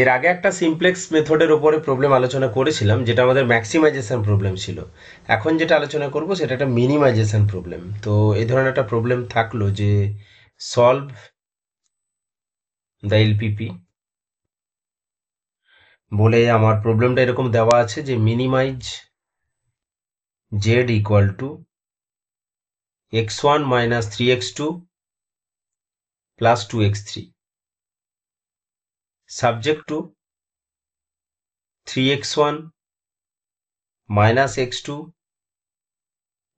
এর আগে একটা সিমপ্লেক্স মেথডের উপরে প্রবলেম আলোচনা করেছিলাম যেটা আমাদের ম্যাক্সিমাইজেশান প্রবলেম ছিল এখন যেটা আলোচনা করব সেটা একটা মিনিমাইজেশান প্রবলেম তো এই ধরনের একটা প্রবলেম থাকলো যে সলভ দ্য এলপিপি বলে আমার প্রবলেমটা এরকম দেওয়া আছে যে minimize Z equal to X one minus three X two plus two X three subject to 3x1 minus x2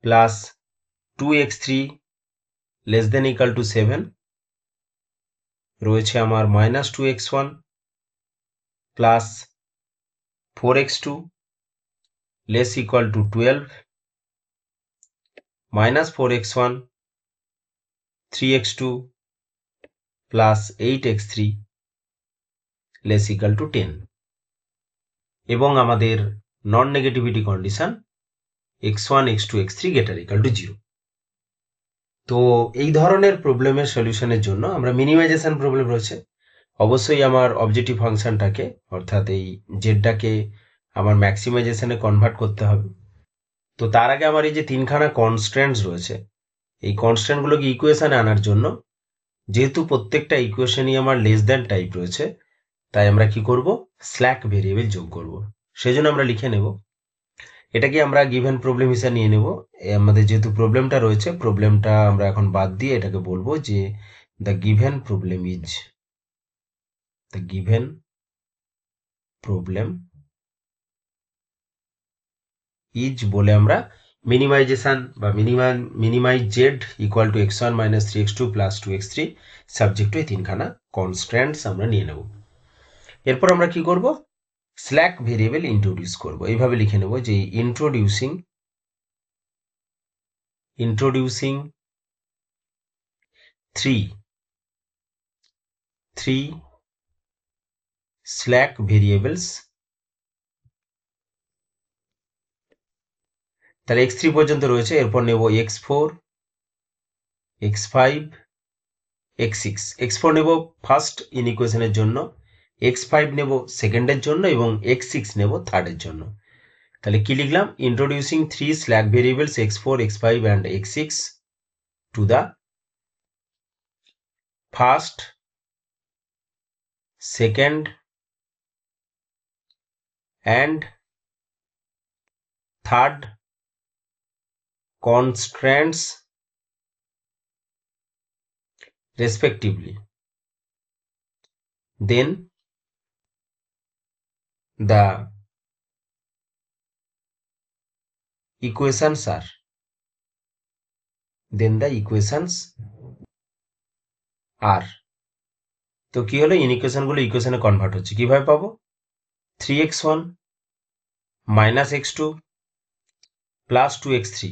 plus 2x3 less than equal to 7 রয়েছে আমার minus two X one plus four X two less equal to twelve minus four X one three X two plus eight X three less equal to ten এবং আমাদের non negativity condition X one X two X three greater equal to zero তো এই ধরনের প্রবলেমের সলিউশনের জন্য আমরা মিনিমাইজেশান problem রয়েছে অবশ্যই আমার অবজেক্টিভ ফাংশনটাকে অর্থাৎ এই জেডটাকে আমার ম্যাক্সিমাইজেশানে কনভার্ট করতে হবে তো তার আগে আমার এই যে তিনখানা কনস্ট্যান্টস রয়েছে এই কনস্ট্যান্টগুলোকে ইকুয়েশানে আনার জন্য যেহেতু প্রত্যেকটা ইকুয়েশানই আমার লেস দ্যান টাইপ রয়েছে তাই আমরা কি করব স্ল্যাক ভেরিয়েবল যোগ করব সেজন্য আমরা লিখে নেব এটাকে আমরা গিভেন প্রবলেম হিসেবে নিয়ে নেব আমাদের যেহেতু প্রবলেমটা রয়েছে প্রবলেমটা আমরা এখন বাদ দিয়ে এটাকে বলবো যে the given problem is the given problem is বলে আমরা মিনিমাইজেশান বা minimum minimize Z equal to X one minus three X two plus two X three subject এই তিনখানা কনস্ট্যান্টস আমরা নিয়ে নেব এরপর আমরা কি করব স্ল্যাক ভেরিয়েবল ইন্ট্রোডিউস করব এইভাবে লিখে নেব যে introducing introducing three three slack variables তাহলে এক্স থ্রি পর্যন্ত রয়েছে এরপর নেব X four X five X six X four নেব ফার্স্ট ইনিকুয়েশনের জন্য এক্স ফাইভ নেব সেকেন্ডের জন্য এবং এক্স সিক্স নেবো থার্ডের জন্য তাহলে কি লিখলাম introducing three slack variables X four X five and X six to the first second and third constraints respectively then the equations are then the equations are তো কি হলো ইনইকুয়েশনগুলো ইকুয়েশনে কনভার্ট হচ্ছে কিভাবে পাবো three X one minus X two plus two X three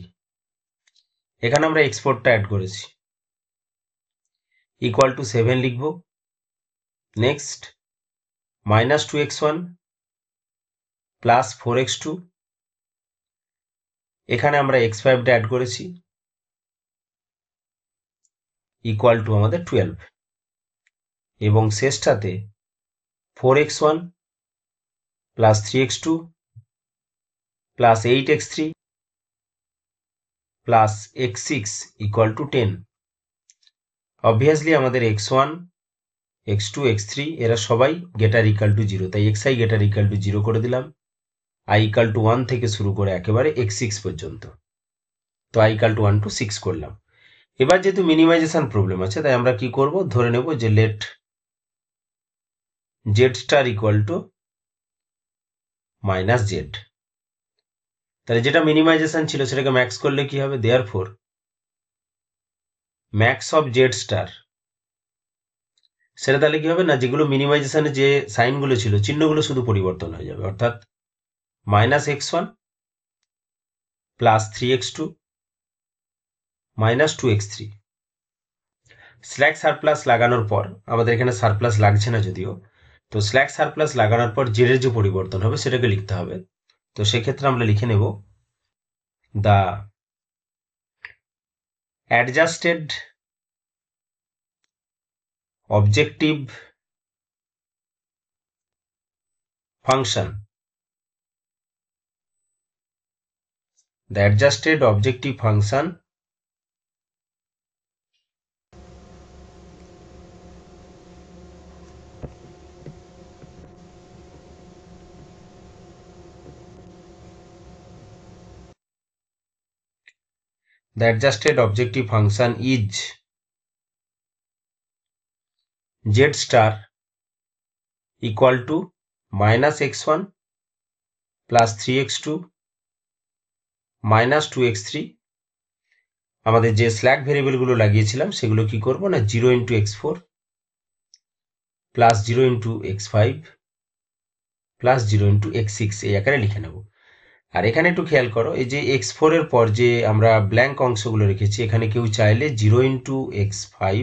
এখানে আমরা এক্সপোর্টটা অ্যাড করেছি ইকুয়াল টু সেভেন লিখব next minus two X one plus four X two এখানে আমরা এক্স ফাইভটা অ্যাড করেছি ইকুয়াল টু আমাদের টুয়েলভ এবং শেষটাতে four X one plus three X two plus eight X three plus X six equal to ten obviously আমাদের X one X two X three এরা সবাই গেটার ইকাল টু জিরো তাই X I greater equal to zero করে দিলাম I equal to one থেকে শুরু করে একেবারে এক্স সিক্স পর্যন্ত তো I equal to one to six করলাম এবার যেহেতু মিনিমাইজেশন প্রবলেম আছে তাই আমরা কি করব ধরে নেব যে let Z star equal to minus Z তাহলে যেটা মিনিমাইজেশন ছিল সেটাকে ম্যাক্স করলে কি হবে therefore max of Z star সেটা তাহলে কি হবে না যেগুলো মিনিমাইজেশানে যে সাইনগুলো ছিল চিহ্নগুলো শুধু পরিবর্তন হয়ে যাবে অর্থাৎ minus x1 plus 3x2 minus 2x3 slack surplus লাগানোর পর আমাদের এখানে সারপ্লাস লাগছে না যদিও তো স্ল্যাক সারপ্লাস লাগানোর পর জেরের যে পরিবর্তন হবে সেটাকে লিখতে হবে তো সেক্ষেত্রে আমরা লিখে নেব the adjusted objective function The adjusted objective function The adjusted objective function is z star equal to minus x1 plus 3x2 minus two X three আমাদের যে স্ল্যাক ভেরিয়েবলগুলো লাগিয়েছিলাম সেগুলো কি করব না zero into X four plus zero into X five plus zero into X six এই আকারে লিখে নেব আর এখানে একটু খেয়াল করো এই যে এক্স ফোরের পর যে আমরা ব্ল্যাঙ্ক অংশগুলো রেখেছি এখানে কেউ চাইলে zero into X five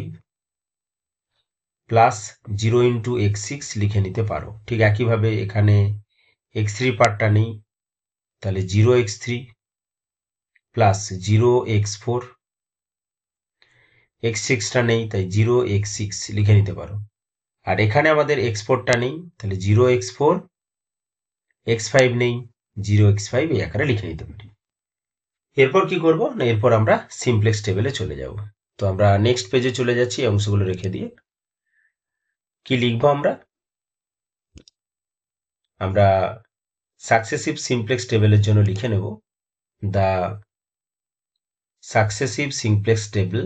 plus zero into X six লিখে নিতে পারো ঠিক একইভাবে এখানে এক্স থ্রি পার্টটা নেই তাহলে zero X three plus zero X four X সিক্সটা নেই তাই জিরো এক্স সিক্স লিখে নিতে পারো আর এখানে আমাদের এক্স ফোরটা নেই তাহলে zero X four X five নেই জিরো এক্স ফাইভ এই আকারে লিখে নিতে পারি এরপর কি করব না এরপর আমরা সিমপ্লেক্স টেবিলে চলে যাব তো আমরা নেক্সট পেজে চলে যাচ্ছি অংশগুলো রেখে দিয়ে কি লিখব আমরা আমরা সাকসেসিভ সিমপ্লেক্স টেবিলের জন্য লিখে নেব the successive simplex table,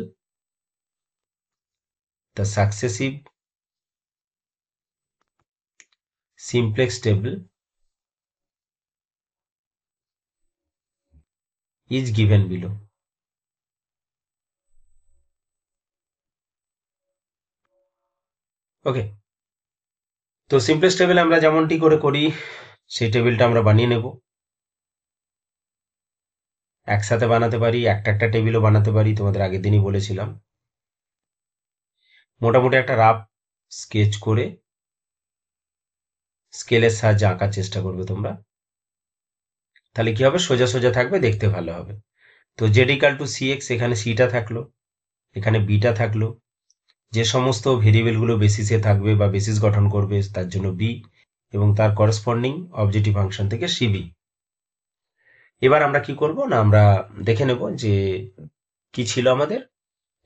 the successive simplex table is given below. Okay তো সিম্পলেস্ট টেবিল আমরা যেমনটি করে করি সেই টেবিলটা আমরা বানিয়ে নেব একসাথে বানাতে পারি একটা একটা টেবিলও বানাতে পারি তোমাদের আগের দিনই বলেছিলাম মোটামুটি একটা রাফ স্কেচ করে স্কেলের সাহায্যে আঁকার চেষ্টা করবে তোমরা তাহলে কি হবে সোজা সোজা থাকবে দেখতে ভালো হবে তো জেডিকাল টু সি এক্স এখানে সিটা থাকলো এখানে বিটা থাকলো যে সমস্ত ভেরিয়েবলগুলো বেসিসে থাকবে বা বেসিস গঠন করবে তার জন্য বি এবং তার করসপন্ডিং অবজেক্টিভ ফাংশন থেকে সিবি এবার আমরা কি করব না আমরা দেখে নেব যে কি ছিল আমাদের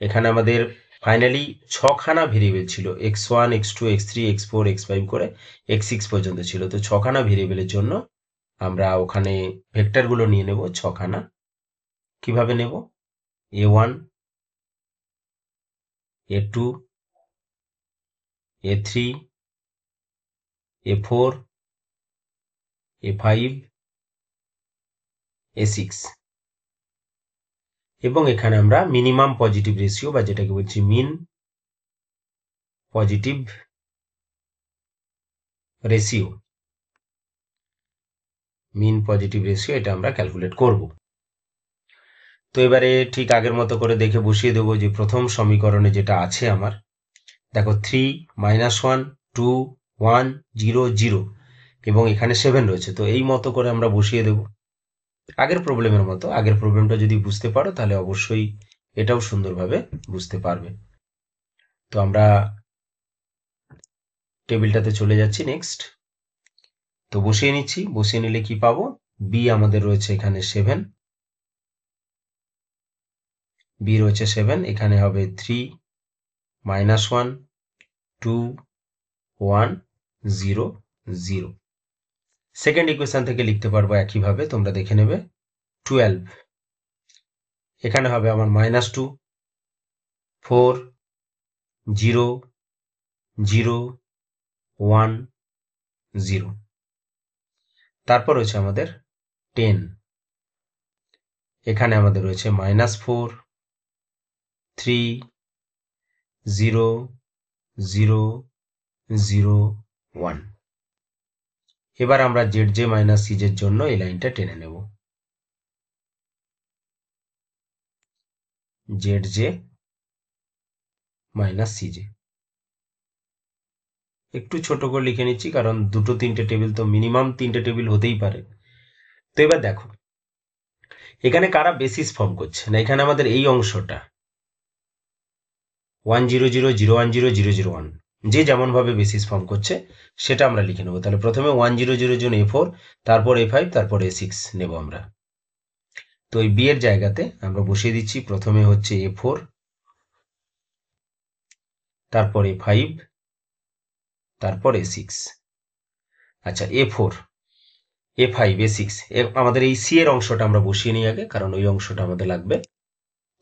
এখানে আমাদের ফাইনালি ছখানা ভেরিয়েবল ছিল X one X two X three X four X five করে এক্স সিক্স পর্যন্ত ছিল তো ছখানা ভেরিয়েবলের জন্য আমরা ওখানে ভেক্টরগুলো নিয়ে নেব ছখানা কিভাবে নেব A one A two A three A four A five A six এবং এখানে আমরা মিনিমাম পজিটিভ রেশিও বা যেটাকে বলছি min positive ratio min positive ratio এটা আমরা ক্যালকুলেট করব তো এবারে ঠিক আগের মতো করে দেখে বসিয়ে দেবো যে প্রথম সমীকরণে যেটা আছে আমার দেখো three minus one two one zero zero এবং এখানে সেভেন রয়েছে তো এই মতো করে আমরা বসিয়ে দেবো আগের প্রবলেমের মতো আগের প্রবলেমটা যদি বুঝতে পারো তাহলে অবশ্যই এটাও সুন্দরভাবে বুঝতে পারবে তো আমরা টেবিলটাতে চলে যাচ্ছি নেক্সট তো বসিয়ে নিচ্ছি বসিয়ে নিলে কি পাবো বি আমাদের রয়েছে এখানে সেভেন বি রয়েছে সেভেন এখানে হবে three minus one two one zero zero second equation থেকে লিখতে পারবো একইভাবে তোমরা দেখে নেবে টুয়েলভ এখানে হবে আমার minus two four zero zero one zero তারপর রয়েছে আমাদের টেন এখানে আমাদের রয়েছে minus four three zero zero zero one এবার আমরা জেড জে মাইনাস সিজের জন্য এই লাইনটা টেনে নেব জেড জে মাইনাস সিজে একটু ছোট করে লিখে নিচ্ছি কারণ দুটো তিনটে টেবিল তো মিনিমাম তিনটে টেবিল হতেই পারে তো এবার দেখো এখানে কারা বেসিস ফর্ম করছে না এখানে আমাদের এই অংশটা one zero zero zero one zero zero zero one যে যেমনভাবে বেসিস ফর্ম করছে সেটা আমরা লিখে নেবো তাহলে প্রথমে ওয়ান জিরো জিরো জুন এ ফোর তারপর এ ফাইভ তারপর এ সিক্স নেব আমরা তো এই বিয়ের জায়গাতে আমরা বসিয়ে দিচ্ছি প্রথমে হচ্ছে আচ্ছা, এ ফোর তারপর এ ফাইভ তারপর এ সিক্স আচ্ছা A four A five A six আমাদের এই সি এর অংশটা আমরা বসিয়ে নিই আগে কারণ ওই অংশটা আমাদের লাগবে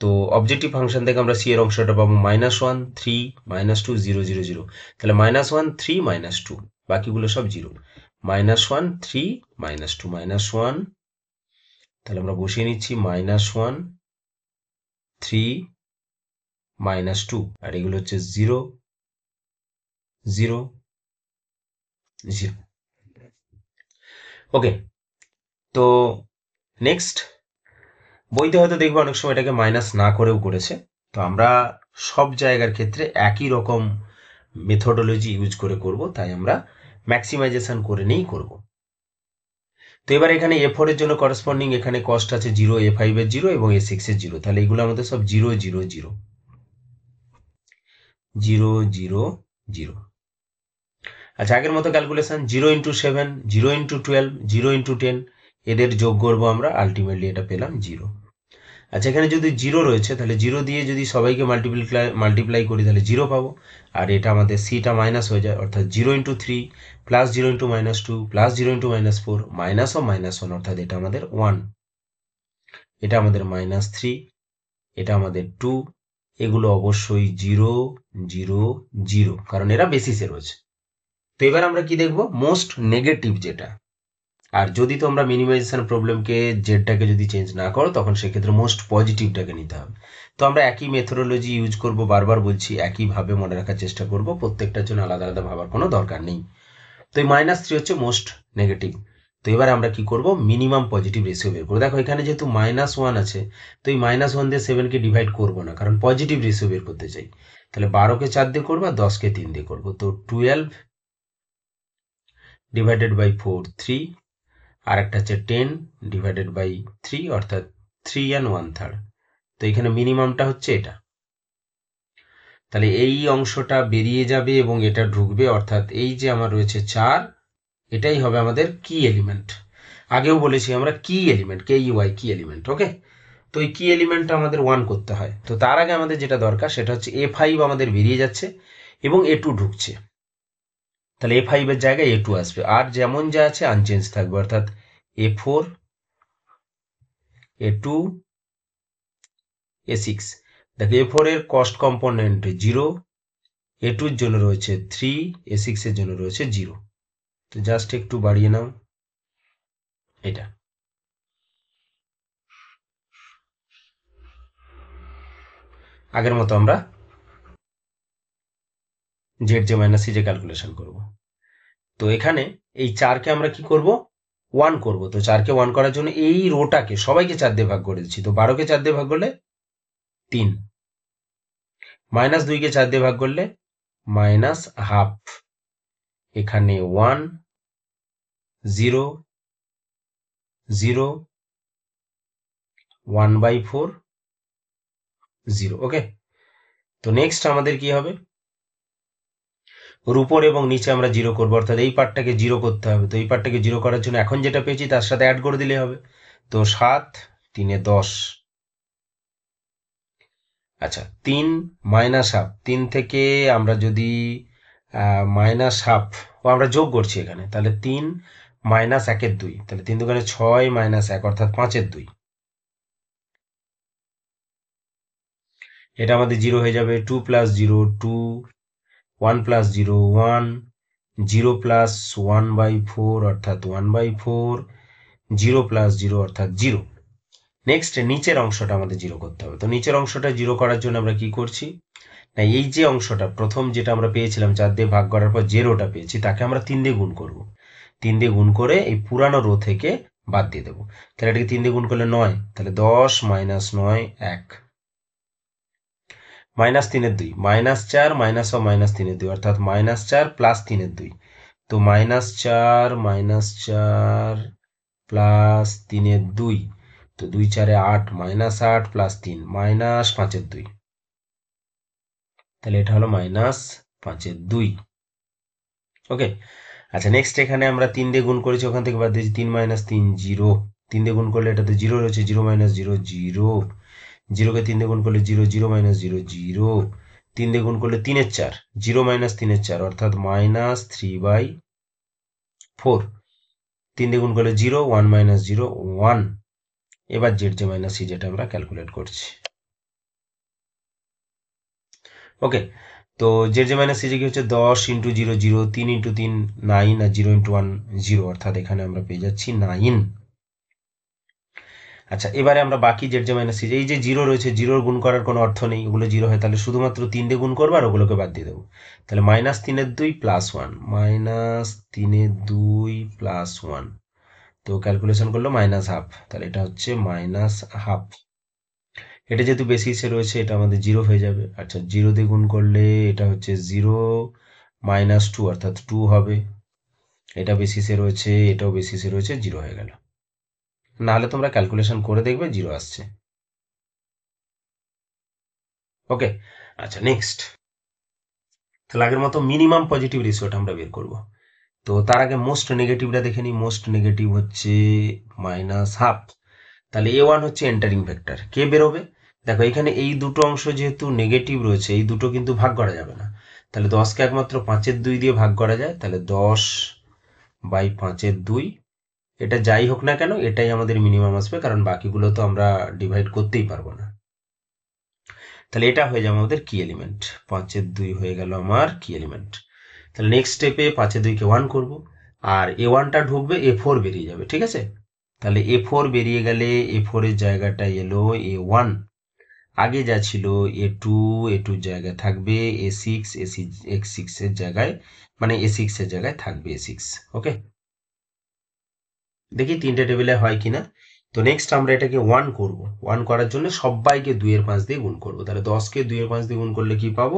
তো অবজেক্টিভ ফাংশন থেকে আমরা সি এর অংশটা পাবো minus one three minus two zero zero zero তাহলে minus one three minus two বাকিগুলো সব zero minus one three minus two minus one তাহলে আমরা বসিয়ে নিচ্ছি minus one three minus two আর এগুলো হচ্ছে জিরো জিরো জিরো ওকে তো নেক্সট বইতে হয়তো দেখবো অনেক সময় এটাকে মাইনাস না করেও করেছে তো আমরা সব জায়গার ক্ষেত্রে একই রকম মেথডোলজি ইউজ করে করব তাই আমরা ম্যাক্সিমাইজেশন করে নিয়েই করব তো এবার এখানে এ ফোরের জন্য করসপন্ডিং এখানে কস্ট আছে জিরো এ ফাইভের জিরো এবং এ সিক্সের জিরো তাহলে এগুলো আমাদের সব zero zero zero zero zero zero আচ্ছা আগের মতো calculation zero into seven zero into twelve zero into ten এদের যোগ করবো আমরা আলটিমেটলি এটা পেলাম জিরো আচ্ছা এখানে যদি জিরো রয়েছে তাহলে জিরো দিয়ে যদি সবাইকে মাল্টিপ্লাই মাল্টিপ্লাই করি তাহলে জিরো পাবো আর এটা আমাদের সিটা মাইনাস হয়ে যায় অর্থাৎ zero into three plus zero into minus two plus zero into minus four minus ও মাইনাস ওয়ান অর্থাৎ এটা আমাদের ওয়ান এটা আমাদের মাইনাস থ্রি এটা আমাদের টু এগুলো অবশ্যই জিরো জিরো জিরো কারণ এরা বেসিসে রয়েছে তো এবার আমরা কি দেখব মোস্ট নেগেটিভ যেটা আর যদি তোমরা মিনিমাইজেশন প্রবলেমকে জেডটাকে যদি চেঞ্জ না করো তখন সেক্ষেত্রে মোস্ট পজিটিভটাকে নিতে হবে তো আমরা একই মেথোডোলজি ইউজ করব বারবার বলছি একইভাবে মনে রাখার চেষ্টা করব প্রত্যেকটার জন্য আলাদা আলাদা ভাবার কোনো দরকার নেই তো এই মাইনাস থ্রি হচ্ছে মোস্ট নেগেটিভ তো এবার আমরা কি করব মিনিমাম পজিটিভ রেশিও বের করবো দেখো এখানে যেহেতু মাইনাস ওয়ান আছে তো এই মাইনাস ওয়ান দিয়ে সেভেনকে ডিভাইড করবো না কারণ পজিটিভ রেশিও বের করতে চাই তাহলে বারোকে চার দিয়ে করবো আর দশকে তিন দিয়ে করবো তো twelve divided by four three আর একটা হচ্ছে টেন ডিভাইডেড বাই থ্রি অর্থাৎ থ্রি অ্যান্ড ওয়ান থার্ড তো এখানে মিনিমামটা হচ্ছে এটা তাহলে এই অংশটা বেরিয়ে যাবে এবং এটা ঢুকবে অর্থাৎ এই যে আমার রয়েছে চার এটাই হবে আমাদের কি এলিমেন্ট আগেও বলেছি আমরা কি এলিমেন্ট কে ইউআই কি এলিমেন্ট ওকে তো এই কি এলিমেন্টটা আমাদের ওয়ান করতে হয় তো তার আগে আমাদের যেটা দরকার সেটা হচ্ছে এ ফাইভ আমাদের বেরিয়ে যাচ্ছে এবং এ টু ঢুকছে তাহলে এ ফাইভের জায়গায় এ টু আসবে আর যেমন যা আছে আনচেঞ্জ থাকবে অর্থাৎ A four A two A six দেখো এ ফোরের কস্ট কম্পোনেন্ট জিরো এ টুর জন্য রয়েছে থ্রি এ সিক্সের জন্য রয়েছে জিরো তো জাস্ট একটু বাড়িয়ে নাও এটা আগের মতো আমরা Z J minus C J calculation করব তো এখানে এই চারকে আমরা কি করব ওয়ান করব তো চারকে ওয়ান করার জন্য এই রোটাকে সবাইকে চার দিয়ে ভাগ করে দিচ্ছি তো বারোকে চার দিয়ে ভাগ করলে তিন মাইনাস দুইকে চার দিয়ে ভাগ করলে মাইনাস হাফ এখানে one zero zero one by four zero okay তো নেক্সট আমাদের কি হবে উপর এবং নিচে আমরা জিরো করবো অর্থাৎ এই পার্টটাকে জিরো করতে হবে তো এই পার্টটাকে জিরো করার জন্য এখন যেটা পেয়েছি তার সাথে অ্যাড করে দিলে হবে তো সাত তিনে দশ আচ্ছা তিন মাইনাস হাফ তিন থেকে আমরা যদি মাইনাস হাফ ও আমরা যোগ করছি এখানে তাহলে তিন মাইনাস একের দুই তাহলে তিন দোকানে ছয় মাইনাস এক অর্থাৎ পাঁচের দুই এটা আমাদের জিরো হয়ে যাবে two plus zero two one plus zero one zero plus one by four অর্থাৎ one by four zero plus zero অর্থাৎ জিরো নেক্সট নিচের অংশটা আমাদের জিরো করতে হবে তো নিচের অংশটা জিরো করার জন্য আমরা কি করছি না এই যে অংশটা প্রথম যেটা আমরা পেয়েছিলাম চার দিয়ে ভাগ করার পর জেরোটা পেয়েছি তাকে আমরা তিন দিয়ে গুণ করব তিন দিয়ে গুণ করে এই পুরানো রো থেকে বাদ দিয়ে দেবো তাহলে এটাকে তিন দিয়ে গুণ করলে নয় তাহলে দশ মাইনাস নয় এক মাইনাস তিনের দুই মাইনাস চার মাইনাস ও মাইনাস তিনের দুই অর্থাৎ মাইনাস চার প্লাস তিনের দুই তো মাইনাস চার মাইনাস চার প্লাস তিনের দুই তো দুই চারে আট মাইনাস আট প্লাস তিন মাইনাস পাঁচের দুই তাহলে এটা হলো মাইনাস পাঁচের দুই ওকে আচ্ছা নেক্সট এখানে আমরা তিন দিয়ে গুণ করেছি ওখান থেকে বাদ দিয়েছি তিন মাইনাস তিন জিরো তিন দিয়ে গুণ করলে এটাতে জিরো রয়েছে জিরো মাইনাস জিরো জিরো জিরোকে তিন দিয়ে গুণ করলে zero zero minus zero zero তিন দিয়ে গুণ করলে তিনের চার জিরো মাইনাস তিনের চার অর্থাৎ মাইনাস থ্রি বাই ফোর তিন দিয়ে গুণ করলে zero one minus zero one এবার জেড জে মাইনাস সি যেটা আমরা ক্যালকুলেট করছি ওকে তো জেড জে মাইনাস সি সিজে কি হচ্ছে দশ ইন্টু জিরো জিরো তিন ইন্টু তিন নাইন আর জিরো ইন্টু ওয়ান জিরো অর্থাৎ এখানে আমরা পেয়ে যাচ্ছি নাইন আচ্ছা এবারে আমরা বাকি জেড জে মাইনাস এই যে জিরো রয়েছে জিরোর গুণ করার কোনো অর্থ নেই ওগুলো জিরো হয় তাহলে শুধুমাত্র তিন দিয়ে গুণ করবো আর ওগুলোকে বাদ দিয়ে দেবো তাহলে মাইনাস তিনের দুই প্লাস ওয়ান মাইনাস তিনের দুই প্লাস ওয়ান তো ক্যালকুলেশন করলো মাইনাস হাফ তাহলে এটা হচ্ছে মাইনাস হাফ এটা যেহেতু বেসিসে রয়েছে এটা আমাদের জিরো হয়ে যাবে আচ্ছা জিরো দিয়ে গুণ করলে এটা হচ্ছে জিরো মাইনাস টু অর্থাৎ টু হবে এটা বেসিসে রয়েছে এটাও বেসিসে রয়েছে জিরো হয়ে গেল নাহলে তোমরা ক্যালকুলেশন করে দেখবে জিরো আসছে ওকে আচ্ছা নেক্সট তাহলে আগের মতো মিনিমাম পজিটিভ রিসোর্ট আমরা বের করব তো তার আগে মোস্ট নেগেটিভটা দেখে নিই মোস্ট নেগেটিভ হচ্ছে মাইনাস হাফ তাহলে এ ওয়ান হচ্ছে এন্টারিং ভেক্টর কে বেরোবে দেখো এখানে এই দুটো অংশ যেহেতু নেগেটিভ রয়েছে এই দুটো কিন্তু ভাগ করা যাবে না তাহলে দশকে একমাত্র পাঁচের দুই দিয়ে ভাগ করা যায় তাহলে দশ বাই পাঁচের দুই এটা যাই হোক না কেন এটাই আমাদের মিনিমাম আসবে কারণ বাকিগুলো তো আমরা ডিভাইড করতেই পারবো না তাহলে এটা হয়ে যাবে আমাদের কি এলিমেন্ট পাঁচের দুই হয়ে গেল আমার কি এলিমেন্ট তাহলে নেক্সট স্টেপে পাঁচের দুইকে ওয়ান করব আর এ ওয়ানটা ঢুকবে এ ফোর বেরিয়ে যাবে ঠিক আছে তাহলে এ ফোর বেরিয়ে গেলে এ ফোরের জায়গাটা এলো এ ওয়ান আগে যা ছিল এ টু এ টুর মানে জায়গায় থাকবে A six A six X সিক্সের জায়গায় মানে এ সিক্সের জায়গায় থাকবে এ সিক্স ওকে দেখি তিনটে টেবিলে হয় কিনা তো নেক্সট আমরা এটাকে ওয়ান করব ওয়ান করার জন্য সবাইকে দুইয়ের পাঁচ দিয়ে গুণ করব তাহলে দশকে দুইয়ের পাঁচ দিয়ে গুণ করলে কি পাবো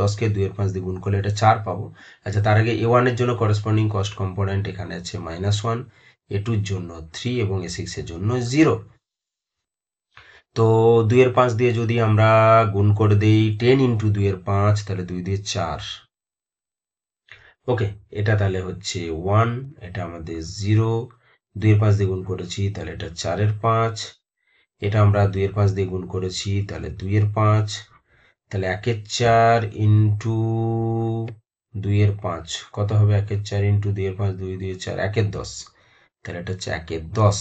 দশকে দুইয়ের পাঁচ দিয়ে গুণ করলে এটা চার পাবো আচ্ছা তার আগে এ ওয়ানের জন্য করেসপন্ডিং কস্ট কম্পোনেন্ট এখানে আছে মাইনাস ওয়ান এ টুর জন্য থ্রি এবং এ সিক্সের জন্য জিরো তো দুইয়ের পাঁচ দিয়ে যদি আমরা গুণ করে দিই টেন ইন্টু দুইয়ের পাঁচ তাহলে দুই দিয়ে চার ওকে এটা তাহলে হচ্ছে ওয়ান এটা আমাদের জিরো দুইয়ের পাঁচ দিয়ে গুণ করেছি তাহলে এটা চারের পাঁচ এটা আমরা দুইয়ের পাঁচ দিয়ে গুণ করেছি তাহলে দুইয়ের পাঁচ তাহলে একের চার ইন্টু দুইয়ের পাঁচ কত হবে একের চার ইন্টু দুইয়ের পাঁচ দুই দুই চার একের দশ তাহলে এটা হচ্ছে একের দশ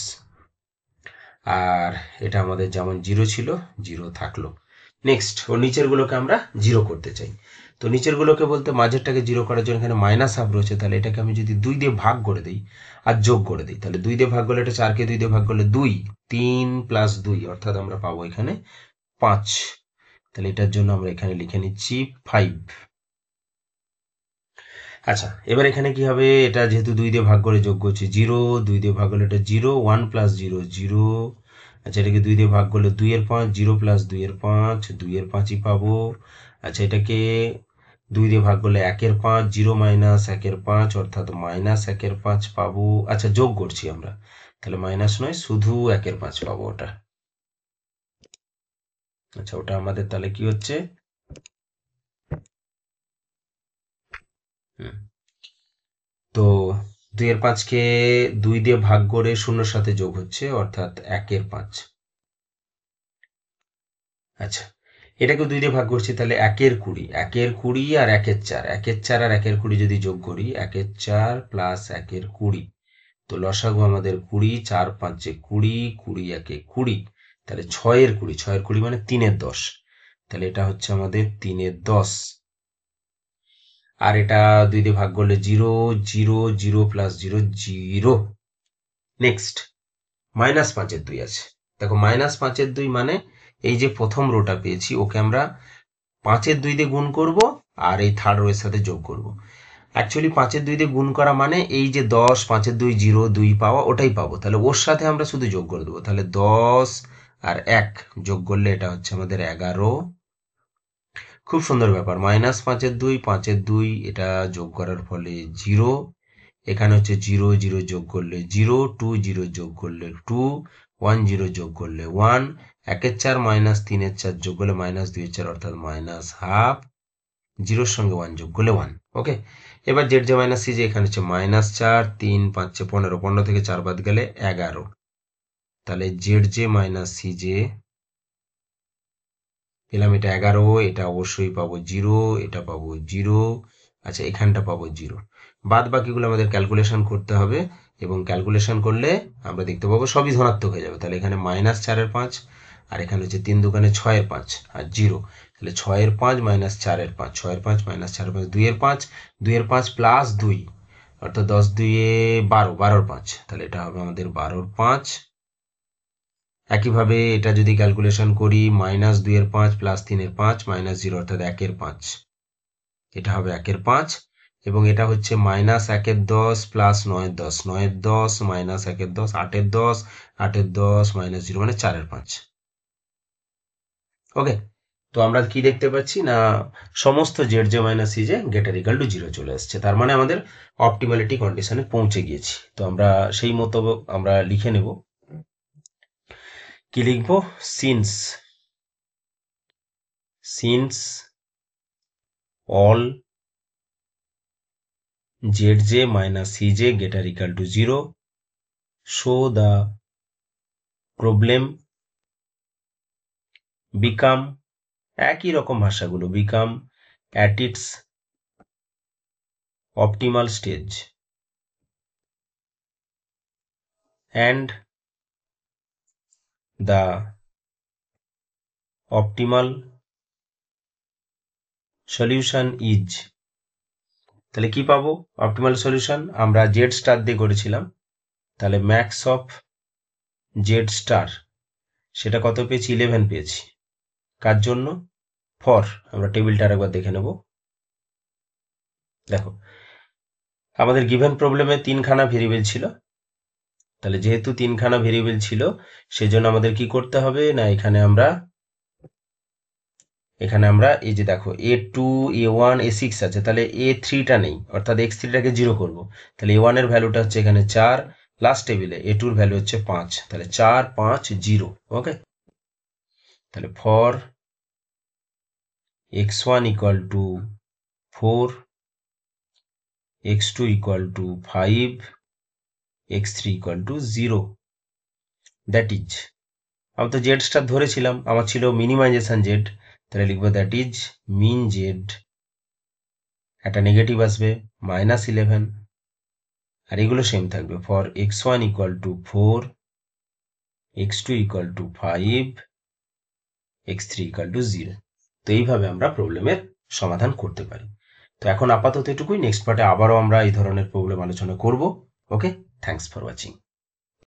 আর এটা আমাদের যেমন জিরো ছিল জিরো থাকলো নেক্সট ওর নিচেরগুলোকে আমরা জিরো করতে চাই তো নিচেরগুলোকে বলতে মাঝেরটাকে জিরো করার জন্য এখানে মাইনাস হাফ রয়েছে তাহলে এটাকে আমি যদি দুই দিয়ে ভাগ করে দিই আর যোগ করে দিই তাহলে দুই দিয়ে ভাগ করলে এটা চারকে দুই দিয়ে ভাগ করলে দুই তিন প্লাস দুই অর্থাৎ আমরা পাবো এখানে পাঁচ তাহলে এটার জন্য আমরা এখানে লিখে নিচ্ছি ফাইভ আচ্ছা এবার এখানে কি হবে এটা যেহেতু দুই দিয়ে ভাগ করে যোগ করছি জিরো দুই দিয়ে ভাগ করলে এটা zero one plus zero zero আচ্ছা এটাকে দুই দিয়ে ভাগ করলে দুইয়ের পাঁচ জিরো প্লাস দুইয়ের পাঁচ দুইয়ের পাঁচই পাবো আচ্ছা এটাকে দুই দিয়ে ভাগ করলে একের পাঁচ জিরো মাইনাস একের পাঁচ অর্থাৎ মাইনাস একের পাঁচ পাবো আচ্ছা যোগ করছি আমরা তাহলে মাইনাস নয় শুধু একের পাঁচ পাবো ওটা আচ্ছা ওটা আমাদের তাহলে কি হচ্ছে তো দুইয়ের পাঁচকে দুই দিয়ে ভাগ করে শূন্যর সাথে যোগ হচ্ছে অর্থাৎ একের পাঁচ আচ্ছা এটাকে দুই দিয়ে ভাগ করছি তাহলে একের কুড়ি একের কুড়ি আর একের চার একের চার আর একের কুড়ি যদি যোগ করি একের চার প্লাস একের কুড়ি তো লসাগু আমাদের কুড়ি চার পাঁচে কুড়ি কুড়ি একে কুড়ি তাহলে ছয়ের কুড়ি ছয়ের কুড়ি মানে তিনের দশ তাহলে এটা হচ্ছে আমাদের তিনের দশ আর এটা দুই দিয়ে ভাগ করলে zero zero zero plus zero zero next minus পাঁচের দুই আছে দেখো মাইনাস পাঁচের দুই মানে এই যে প্রথম রোটা পেয়েছি ওকে আমরা পাঁচের দুই দিয়ে গুণ করব আর এই থার্ড রোয়ের সাথে যোগ করব অ্যাকচুয়ালি পাঁচের দুই দিয়ে গুণ করা মানে এই যে দশ পাঁচের দুই জিরো দুই পাওয়া ওটাই পাবো তাহলে ওর সাথে আমরা শুধু যোগ করে দেবো তাহলে দশ আর এক যোগ করলে এটা হচ্ছে আমাদের এগারো খুব সুন্দর ব্যাপার মাইনাস পাঁচের দুই পাঁচের দুই এটা যোগ করার ফলে জিরো এখানে হচ্ছে জিরো জিরো যোগ করলে জিরো টু জিরো যোগ করলে টু ওয়ান জিরো যোগ করলে ওয়ান একের চার মাইনাস তিনের চার যোগ করলে মাইনাস দুইয়ের চার অর্থাৎ মাইনাস হাফ জিরোর সঙ্গে ওয়ান যোগ করলে ওয়ান ওকে এবার জেড জে মাইনাস সি যে এখানে হচ্ছে মাইনাস চার তিন পাঁচে পনেরো পনেরো থেকে চার বাদ গেলে এগারো তাহলে Z J minus C J পেলাম এটা এগারো এটা অবশ্যই পাবো জিরো এটা পাবো জিরো আচ্ছা এখানটা পাবো জিরো বাদ বাকিগুলো আমাদের ক্যালকুলেশন করতে হবে এবং ক্যালকুলেশন করলে আমরা দেখতে পাবো সবই ধনাত্মক হয়ে যাবে তাহলে এখানে মাইনাস চারের পাঁচ আর এখানে হচ্ছে তিন দোকানে ছয়ের পাঁচ আর জিরো তাহলে ছয়ের পাঁচ মাইনাস চারের পাঁচ ছয়ের পাঁচ মাইনাস চারের পাঁচ দুইয়ের পাঁচ দুইয়ের পাঁচ প্লাস দুই অর্থাৎ দশ দুইয়ে বারো বারোর পাঁচ তাহলে এটা হবে আমাদের বারোর পাঁচ একইভাবে এটা যদি ক্যালকুলেশন করি মাইনাস দুইয়ের পাঁচ প্লাস তিনের পাঁচ মাইনাস জিরো অর্থাৎ একের পাঁচ এটা হবে একের পাঁচ এবং এটা হচ্ছে মাইনাস একের দশ প্লাস নয়ের দশ নয়ের দশ মাইনাস একের দশ আটের দশ আটের দশ মাইনাস জিরো মানে চারের পাঁচ ওকে তো আমরা কি দেখতে পাচ্ছি না সমস্ত Z J minus C J greater equal to zero চলে আসছে তার মানে আমাদের অপটিমালিটি কন্ডিশনে পৌঁছে গিয়েছি তো আমরা সেই মতো আমরা লিখে নেব কি লিখবো since since all Z J minus C J greater equal to zero so the problem become একই রকম ভাষাগুলো become at its optimal stage and the optimal solution is তাহলে কি পাবো অপটিমাল সলিউশন আমরা জেড স্টার দিয়ে করেছিলাম তাহলে ম্যাক্স অফ জেড স্টার সেটা কত পেয়েছি ইলেভেন পেয়েছি কার জন্য ফর আমরা টেবিলটা আরেকবার দেখে নেব দেখো আমাদের গিভেন প্রবলেমে তিনখানা ভেরিয়েবল ছিল তাহলে যেহেতু তিনখানা ভেরিয়েবল ছিল সেজন্য আমাদের কি করতে হবে না এখানে আমরা এখানে আমরা এই যে দেখো A two A one A six আছে তাহলে এ থ্রিটা নেই অর্থাৎ এক্স থ্রিটাকে জিরো করবো তাহলে এ ওয়ানের ভ্যালুটা হচ্ছে এখানে চার লাস্ট টেবিলে এ টুর ভ্যালু হচ্ছে পাঁচ তাহলে চার পাঁচ জিরো ওকে তাহলে for x1 equal to 4 x2 equal to 5 x3 equal to 0 that is আমি তো জেড ধরেছিলাম আমার ছিল মিনিমাইজেশন জেড তাহলে লিখবো দ্যাট ইজ মিন জেড একটা নেগেটিভ আসবে মাইনাস ইলেভেন আর এগুলো সেম থাকবে for X one equal to four X two equal to five X three equal to zero তো এইভাবে আমরা প্রবলেমের সমাধান করতে পারি তো এখন আপাতত এটুকুই নেক্সট পার্টে আবারও আমরা এই ধরনের প্রবলেম আলোচনা করব ওকে থ্যাংকস ফর ওয়াচিং